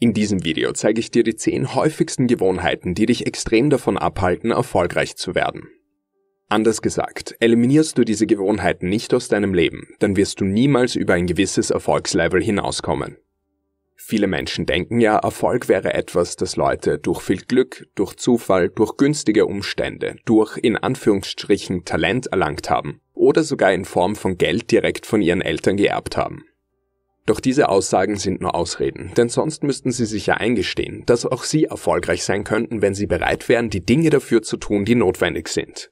In diesem Video zeige ich dir die 10 häufigsten Gewohnheiten, die dich extrem davon abhalten, erfolgreich zu werden. Anders gesagt, eliminierst du diese Gewohnheiten nicht aus deinem Leben, dann wirst du niemals über ein gewisses Erfolgslevel hinauskommen. Viele Menschen denken ja, Erfolg wäre etwas, das Leute durch viel Glück, durch Zufall, durch günstige Umstände, durch in Anführungsstrichen Talent erlangt haben oder sogar in Form von Geld direkt von ihren Eltern geerbt haben. Doch diese Aussagen sind nur Ausreden, denn sonst müssten sie sich ja eingestehen, dass auch sie erfolgreich sein könnten, wenn sie bereit wären, die Dinge dafür zu tun, die notwendig sind.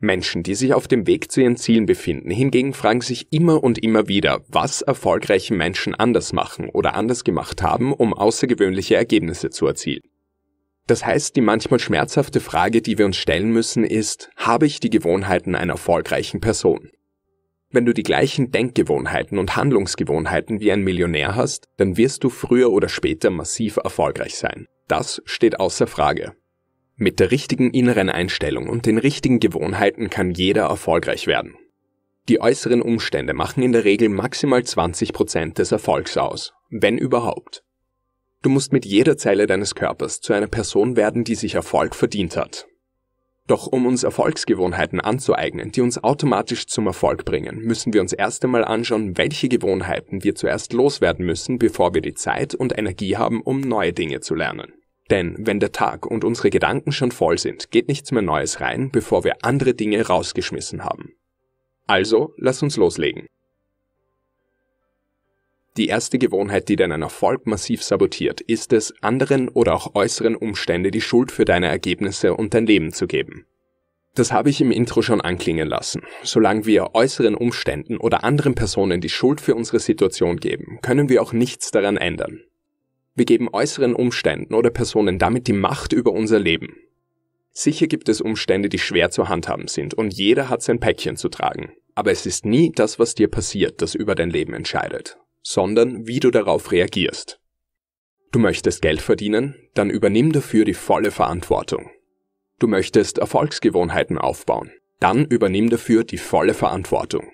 Menschen, die sich auf dem Weg zu ihren Zielen befinden, hingegen fragen sich immer und immer wieder, was erfolgreiche Menschen anders machen oder anders gemacht haben, um außergewöhnliche Ergebnisse zu erzielen. Das heißt, die manchmal schmerzhafte Frage, die wir uns stellen müssen, ist, habe ich die Gewohnheiten einer erfolgreichen Person? Wenn du die gleichen Denkgewohnheiten und Handlungsgewohnheiten wie ein Millionär hast, dann wirst du früher oder später massiv erfolgreich sein. Das steht außer Frage. Mit der richtigen inneren Einstellung und den richtigen Gewohnheiten kann jeder erfolgreich werden. Die äußeren Umstände machen in der Regel maximal 20% Prozent des Erfolgs aus, wenn überhaupt. Du musst mit jeder Zelle deines Körpers zu einer Person werden, die sich Erfolg verdient hat. Doch um uns Erfolgsgewohnheiten anzueignen, die uns automatisch zum Erfolg bringen, müssen wir uns erst einmal anschauen, welche Gewohnheiten wir zuerst loswerden müssen, bevor wir die Zeit und Energie haben, um neue Dinge zu lernen. Denn wenn der Tag und unsere Gedanken schon voll sind, geht nichts mehr Neues rein, bevor wir andere Dinge rausgeschmissen haben. Also, lass uns loslegen. Die erste Gewohnheit, die deinen Erfolg massiv sabotiert, ist es, anderen oder auch äußeren Umstände die Schuld für deine Ergebnisse und dein Leben zu geben. Das habe ich im Intro schon anklingen lassen. Solange wir äußeren Umständen oder anderen Personen die Schuld für unsere Situation geben, können wir auch nichts daran ändern. Wir geben äußeren Umständen oder Personen damit die Macht über unser Leben. Sicher gibt es Umstände, die schwer zu handhaben sind und jeder hat sein Päckchen zu tragen. Aber es ist nie das, was dir passiert, das über dein Leben entscheidet, sondern wie du darauf reagierst. Du möchtest Geld verdienen, dann übernimm dafür die volle Verantwortung. Du möchtest Erfolgsgewohnheiten aufbauen, dann übernimm dafür die volle Verantwortung.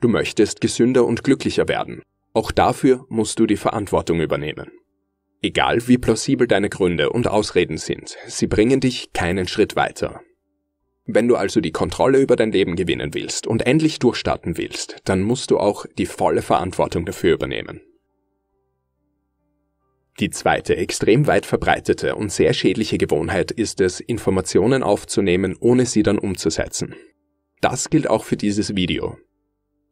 Du möchtest gesünder und glücklicher werden, auch dafür musst du die Verantwortung übernehmen. Egal wie plausibel deine Gründe und Ausreden sind, sie bringen dich keinen Schritt weiter. Wenn du also die Kontrolle über dein Leben gewinnen willst und endlich durchstarten willst, dann musst du auch die volle Verantwortung dafür übernehmen. Die zweite extrem weit verbreitete und sehr schädliche Gewohnheit ist es, Informationen aufzunehmen, ohne sie dann umzusetzen. Das gilt auch für dieses Video.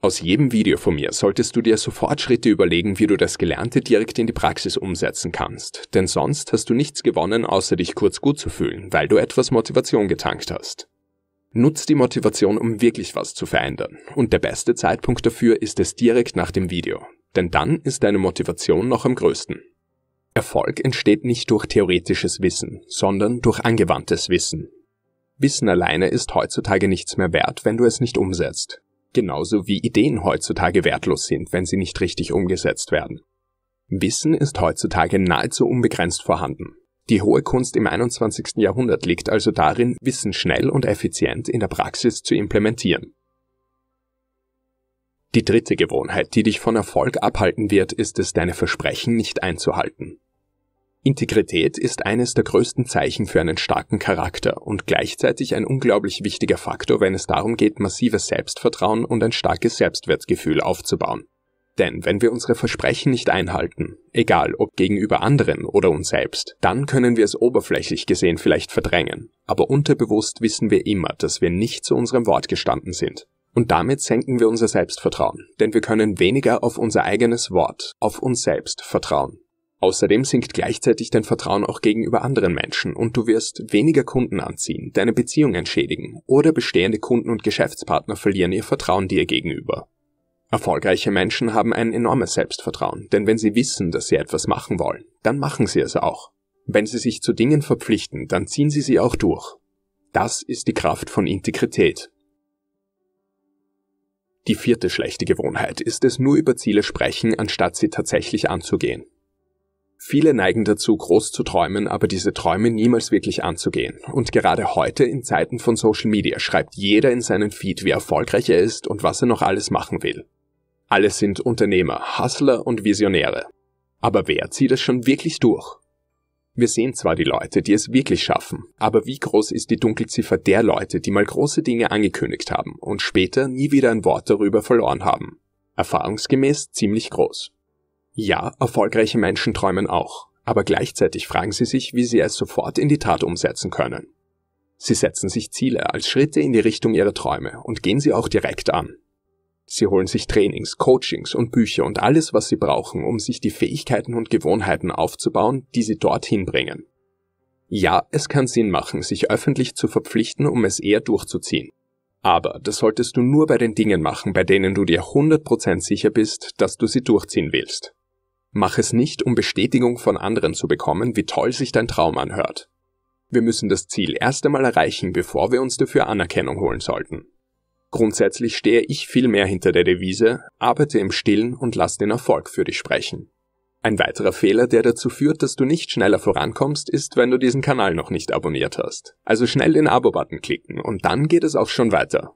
Aus jedem Video von mir solltest du dir sofort Schritte überlegen, wie du das Gelernte direkt in die Praxis umsetzen kannst, denn sonst hast du nichts gewonnen, außer dich kurz gut zu fühlen, weil du etwas Motivation getankt hast. Nutzt die Motivation, um wirklich was zu verändern. Und der beste Zeitpunkt dafür ist es direkt nach dem Video. Denn dann ist deine Motivation noch am größten. Erfolg entsteht nicht durch theoretisches Wissen, sondern durch angewandtes Wissen. Wissen alleine ist heutzutage nichts mehr wert, wenn du es nicht umsetzt. Genauso wie Ideen heutzutage wertlos sind, wenn sie nicht richtig umgesetzt werden. Wissen ist heutzutage nahezu unbegrenzt vorhanden. Die hohe Kunst im 21. Jahrhundert liegt also darin, Wissen schnell und effizient in der Praxis zu implementieren. Die dritte Gewohnheit, die dich von Erfolg abhalten wird, ist es, deine Versprechen nicht einzuhalten. Integrität ist eines der größten Zeichen für einen starken Charakter und gleichzeitig ein unglaublich wichtiger Faktor, wenn es darum geht, massives Selbstvertrauen und ein starkes Selbstwertgefühl aufzubauen. Denn wenn wir unsere Versprechen nicht einhalten, egal ob gegenüber anderen oder uns selbst, dann können wir es oberflächlich gesehen vielleicht verdrängen, aber unterbewusst wissen wir immer, dass wir nicht zu unserem Wort gestanden sind. Und damit senken wir unser Selbstvertrauen, denn wir können weniger auf unser eigenes Wort, auf uns selbst vertrauen. Außerdem sinkt gleichzeitig dein Vertrauen auch gegenüber anderen Menschen und du wirst weniger Kunden anziehen, deine Beziehungen schädigen oder bestehende Kunden und Geschäftspartner verlieren ihr Vertrauen dir gegenüber. Erfolgreiche Menschen haben ein enormes Selbstvertrauen, denn wenn sie wissen, dass sie etwas machen wollen, dann machen sie es auch. Wenn sie sich zu Dingen verpflichten, dann ziehen sie sie auch durch. Das ist die Kraft von Integrität. Die vierte schlechte Gewohnheit ist es, nur über Ziele sprechen, anstatt sie tatsächlich anzugehen. Viele neigen dazu, groß zu träumen, aber diese Träume niemals wirklich anzugehen. Und gerade heute in Zeiten von Social Media schreibt jeder in seinen Feed, wie erfolgreich er ist und was er noch alles machen will. Alle sind Unternehmer, Hustler und Visionäre. Aber wer zieht es schon wirklich durch? Wir sehen zwar die Leute, die es wirklich schaffen, aber wie groß ist die Dunkelziffer der Leute, die mal große Dinge angekündigt haben und später nie wieder ein Wort darüber verloren haben? Erfahrungsgemäß ziemlich groß. Ja, erfolgreiche Menschen träumen auch, aber gleichzeitig fragen sie sich, wie sie es sofort in die Tat umsetzen können. Sie setzen sich Ziele als Schritte in die Richtung ihrer Träume und gehen sie auch direkt an, Sie holen sich Trainings, Coachings und Bücher und alles, was sie brauchen, um sich die Fähigkeiten und Gewohnheiten aufzubauen, die sie dorthin bringen. Ja, es kann Sinn machen, sich öffentlich zu verpflichten, um es eher durchzuziehen. Aber das solltest du nur bei den Dingen machen, bei denen du dir 100% sicher bist, dass du sie durchziehen willst. Mach es nicht, um Bestätigung von anderen zu bekommen, wie toll sich dein Traum anhört. Wir müssen das Ziel erst einmal erreichen, bevor wir uns dafür Anerkennung holen sollten. Grundsätzlich stehe ich viel mehr hinter der Devise, arbeite im Stillen und lass den Erfolg für dich sprechen. Ein weiterer Fehler, der dazu führt, dass du nicht schneller vorankommst, ist, wenn du diesen Kanal noch nicht abonniert hast. Also schnell den Abo-Button klicken und dann geht es auch schon weiter.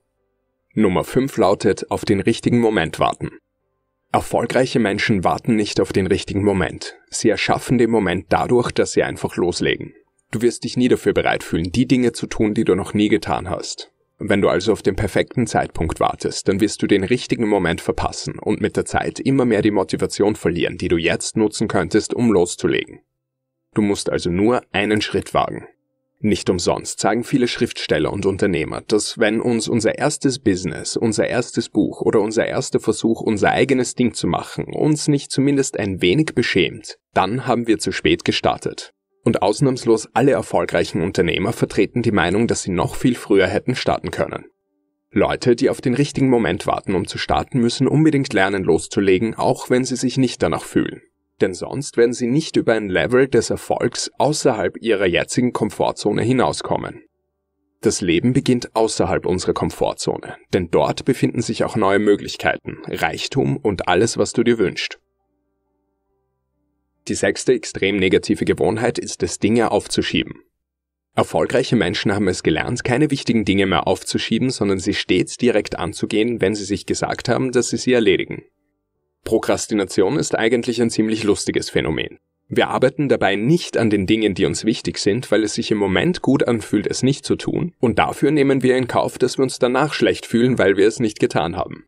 Nummer 5 lautet, auf den richtigen Moment warten. Erfolgreiche Menschen warten nicht auf den richtigen Moment. Sie erschaffen den Moment dadurch, dass sie einfach loslegen. Du wirst dich nie dafür bereit fühlen, die Dinge zu tun, die du noch nie getan hast. Und wenn du also auf den perfekten Zeitpunkt wartest, dann wirst du den richtigen Moment verpassen und mit der Zeit immer mehr die Motivation verlieren, die du jetzt nutzen könntest, um loszulegen. Du musst also nur einen Schritt wagen. Nicht umsonst sagen viele Schriftsteller und Unternehmer, dass wenn uns unser erstes Business, unser erstes Buch oder unser erster Versuch, unser eigenes Ding zu machen, uns nicht zumindest ein wenig beschämt, dann haben wir zu spät gestartet. Und ausnahmslos alle erfolgreichen Unternehmer vertreten die Meinung, dass sie noch viel früher hätten starten können. Leute, die auf den richtigen Moment warten, um zu starten, müssen unbedingt lernen loszulegen, auch wenn sie sich nicht danach fühlen. Denn sonst werden sie nicht über ein Level des Erfolgs außerhalb ihrer jetzigen Komfortzone hinauskommen. Das Leben beginnt außerhalb unserer Komfortzone, denn dort befinden sich auch neue Möglichkeiten, Reichtum und alles, was du dir wünschst. Die sechste extrem negative Gewohnheit ist es, Dinge aufzuschieben. Erfolgreiche Menschen haben es gelernt, keine wichtigen Dinge mehr aufzuschieben, sondern sie stets direkt anzugehen, wenn sie sich gesagt haben, dass sie sie erledigen. Prokrastination ist eigentlich ein ziemlich lustiges Phänomen. Wir arbeiten dabei nicht an den Dingen, die uns wichtig sind, weil es sich im Moment gut anfühlt, es nicht zu tun, und dafür nehmen wir in Kauf, dass wir uns danach schlecht fühlen, weil wir es nicht getan haben.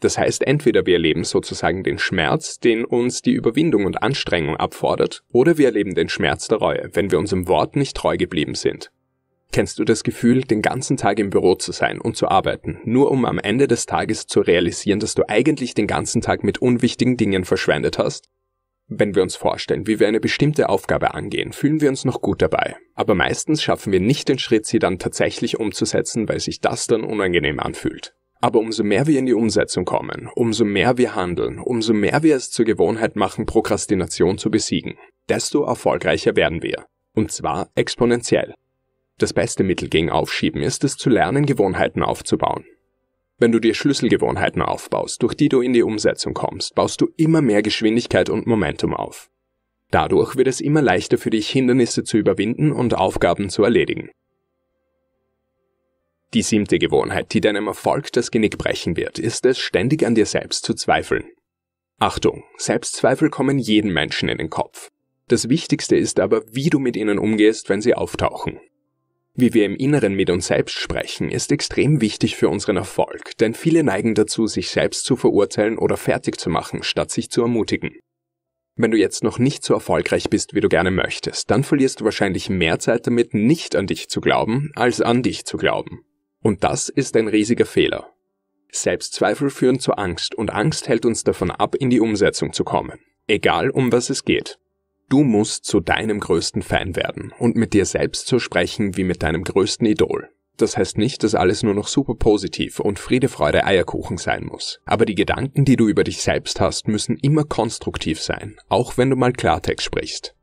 Das heißt, entweder wir erleben sozusagen den Schmerz, den uns die Überwindung und Anstrengung abfordert, oder wir erleben den Schmerz der Reue, wenn wir unserem Wort nicht treu geblieben sind. Kennst du das Gefühl, den ganzen Tag im Büro zu sein und zu arbeiten, nur um am Ende des Tages zu realisieren, dass du eigentlich den ganzen Tag mit unwichtigen Dingen verschwendet hast? Wenn wir uns vorstellen, wie wir eine bestimmte Aufgabe angehen, fühlen wir uns noch gut dabei. Aber meistens schaffen wir nicht den Schritt, sie dann tatsächlich umzusetzen, weil sich das dann unangenehm anfühlt. Aber umso mehr wir in die Umsetzung kommen, umso mehr wir handeln, umso mehr wir es zur Gewohnheit machen, Prokrastination zu besiegen, desto erfolgreicher werden wir. Und zwar exponentiell. Das beste Mittel gegen Aufschieben ist es zu lernen, Gewohnheiten aufzubauen. Wenn du dir Schlüsselgewohnheiten aufbaust, durch die du in die Umsetzung kommst, baust du immer mehr Geschwindigkeit und Momentum auf. Dadurch wird es immer leichter für dich, Hindernisse zu überwinden und Aufgaben zu erledigen. Die siebte Gewohnheit, die deinem Erfolg das Genick brechen wird, ist es, ständig an dir selbst zu zweifeln. Achtung, Selbstzweifel kommen jeden Menschen in den Kopf. Das Wichtigste ist aber, wie du mit ihnen umgehst, wenn sie auftauchen. Wie wir im Inneren mit uns selbst sprechen, ist extrem wichtig für unseren Erfolg, denn viele neigen dazu, sich selbst zu verurteilen oder fertig zu machen, statt sich zu ermutigen. Wenn du jetzt noch nicht so erfolgreich bist, wie du gerne möchtest, dann verlierst du wahrscheinlich mehr Zeit damit, nicht an dich zu glauben, als an dich zu glauben. Und das ist ein riesiger Fehler. Selbstzweifel führen zu Angst und Angst hält uns davon ab, in die Umsetzung zu kommen. Egal um was es geht. Du musst zu deinem größten Fan werden und mit dir selbst so sprechen wie mit deinem größten Idol. Das heißt nicht, dass alles nur noch super positiv und Friede, Freude, Eierkuchen sein muss. Aber die Gedanken, die du über dich selbst hast, müssen immer konstruktiv sein, auch wenn du mal Klartext sprichst.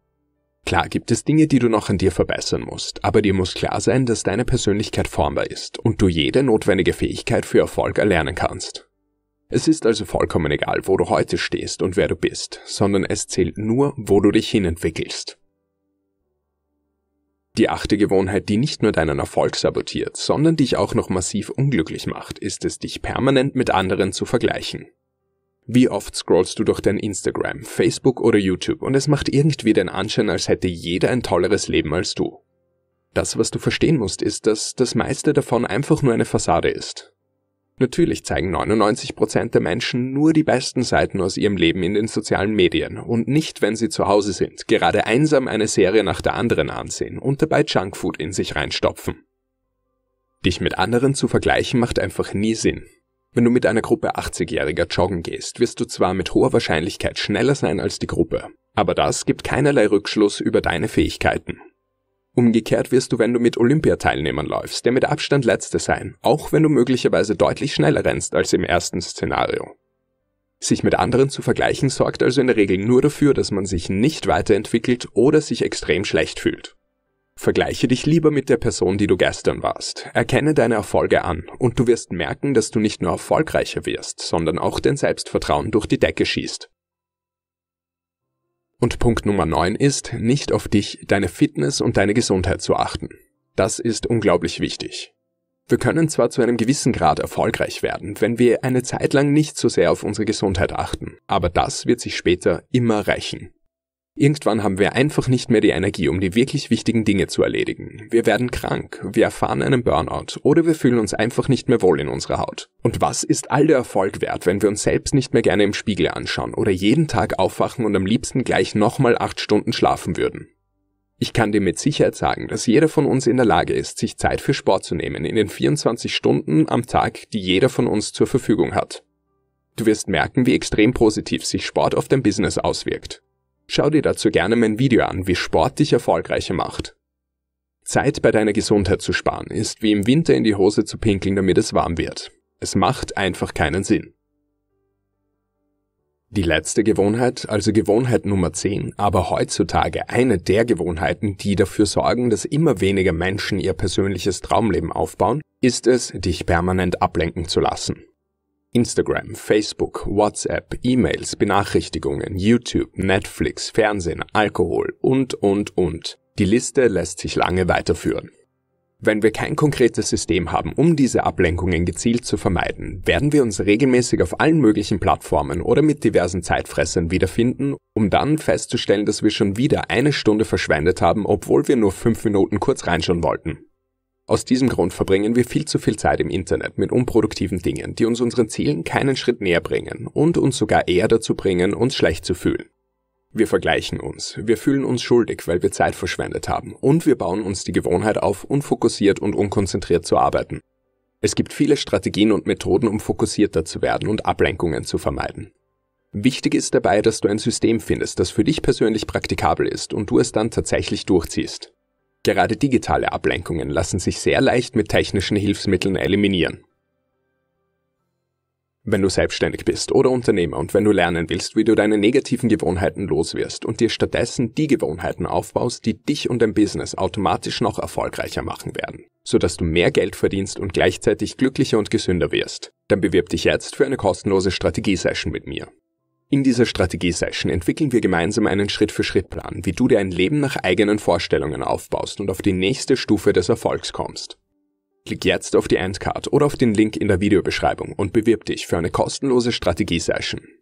Klar gibt es Dinge, die du noch an dir verbessern musst, aber dir muss klar sein, dass deine Persönlichkeit formbar ist und du jede notwendige Fähigkeit für Erfolg erlernen kannst. Es ist also vollkommen egal, wo du heute stehst und wer du bist, sondern es zählt nur, wo du dich hinentwickelst. Die achte Gewohnheit, die nicht nur deinen Erfolg sabotiert, sondern dich auch noch massiv unglücklich macht, ist es, dich permanent mit anderen zu vergleichen. Wie oft scrollst du durch dein Instagram, Facebook oder YouTube und es macht irgendwie den Anschein, als hätte jeder ein tolleres Leben als du. Das, was du verstehen musst, ist, dass das meiste davon einfach nur eine Fassade ist. Natürlich zeigen 99% der Menschen nur die besten Seiten aus ihrem Leben in den sozialen Medien und nicht, wenn sie zu Hause sind, gerade einsam eine Serie nach der anderen ansehen und dabei Junkfood in sich reinstopfen. Dich mit anderen zu vergleichen macht einfach nie Sinn. Wenn du mit einer Gruppe 80-Jähriger joggen gehst, wirst du zwar mit hoher Wahrscheinlichkeit schneller sein als die Gruppe, aber das gibt keinerlei Rückschluss über deine Fähigkeiten. Umgekehrt wirst du, wenn du mit Olympiateilnehmern läufst, der mit Abstand Letzte sein, auch wenn du möglicherweise deutlich schneller rennst als im ersten Szenario. Sich mit anderen zu vergleichen sorgt also in der Regel nur dafür, dass man sich nicht weiterentwickelt oder sich extrem schlecht fühlt. Vergleiche dich lieber mit der Person, die du gestern warst. Erkenne deine Erfolge an und du wirst merken, dass du nicht nur erfolgreicher wirst, sondern auch dein Selbstvertrauen durch die Decke schießt. Und Punkt Nummer 9 ist, nicht auf dich, deine Fitness und deine Gesundheit zu achten. Das ist unglaublich wichtig. Wir können zwar zu einem gewissen Grad erfolgreich werden, wenn wir eine Zeit lang nicht so sehr auf unsere Gesundheit achten, aber das wird sich später immer rächen. Irgendwann haben wir einfach nicht mehr die Energie, um die wirklich wichtigen Dinge zu erledigen. Wir werden krank, wir erfahren einen Burnout oder wir fühlen uns einfach nicht mehr wohl in unserer Haut. Und was ist all der Erfolg wert, wenn wir uns selbst nicht mehr gerne im Spiegel anschauen oder jeden Tag aufwachen und am liebsten gleich nochmal acht Stunden schlafen würden? Ich kann dir mit Sicherheit sagen, dass jeder von uns in der Lage ist, sich Zeit für Sport zu nehmen in den 24 Stunden am Tag, die jeder von uns zur Verfügung hat. Du wirst merken, wie extrem positiv sich Sport auf dein Business auswirkt. Schau dir dazu gerne mein Video an, wie Sport dich erfolgreicher macht. Zeit bei deiner Gesundheit zu sparen ist wie im Winter in die Hose zu pinkeln, damit es warm wird. Es macht einfach keinen Sinn. Die letzte Gewohnheit, also Gewohnheit Nummer 10, aber heutzutage eine der Gewohnheiten, die dafür sorgen, dass immer weniger Menschen ihr persönliches Traumleben aufbauen, ist es, dich permanent ablenken zu lassen. Instagram, Facebook, WhatsApp, E-Mails, Benachrichtigungen, YouTube, Netflix, Fernsehen, Alkohol und, und, und. Die Liste lässt sich lange weiterführen. Wenn wir kein konkretes System haben, um diese Ablenkungen gezielt zu vermeiden, werden wir uns regelmäßig auf allen möglichen Plattformen oder mit diversen Zeitfressern wiederfinden, um dann festzustellen, dass wir schon wieder eine Stunde verschwendet haben, obwohl wir nur fünf Minuten kurz reinschauen wollten. Aus diesem Grund verbringen wir viel zu viel Zeit im Internet mit unproduktiven Dingen, die uns unseren Zielen keinen Schritt näher bringen und uns sogar eher dazu bringen, uns schlecht zu fühlen. Wir vergleichen uns, wir fühlen uns schuldig, weil wir Zeit verschwendet haben, und wir bauen uns die Gewohnheit auf, unfokussiert und unkonzentriert zu arbeiten. Es gibt viele Strategien und Methoden, um fokussierter zu werden und Ablenkungen zu vermeiden. Wichtig ist dabei, dass du ein System findest, das für dich persönlich praktikabel ist und du es dann tatsächlich durchziehst. Gerade digitale Ablenkungen lassen sich sehr leicht mit technischen Hilfsmitteln eliminieren. Wenn du selbstständig bist oder Unternehmer und wenn du lernen willst, wie du deine negativen Gewohnheiten loswirst und dir stattdessen die Gewohnheiten aufbaust, die dich und dein Business automatisch noch erfolgreicher machen werden, sodass du mehr Geld verdienst und gleichzeitig glücklicher und gesünder wirst, dann bewirb dich jetzt für eine kostenlose Strategiesession mit mir. In dieser Strategie-Session entwickeln wir gemeinsam einen Schritt-für-Schritt-Plan, wie du dir ein Leben nach eigenen Vorstellungen aufbaust und auf die nächste Stufe des Erfolgs kommst. Klick jetzt auf die Endcard oder auf den Link in der Videobeschreibung und bewirb dich für eine kostenlose Strategie-Session.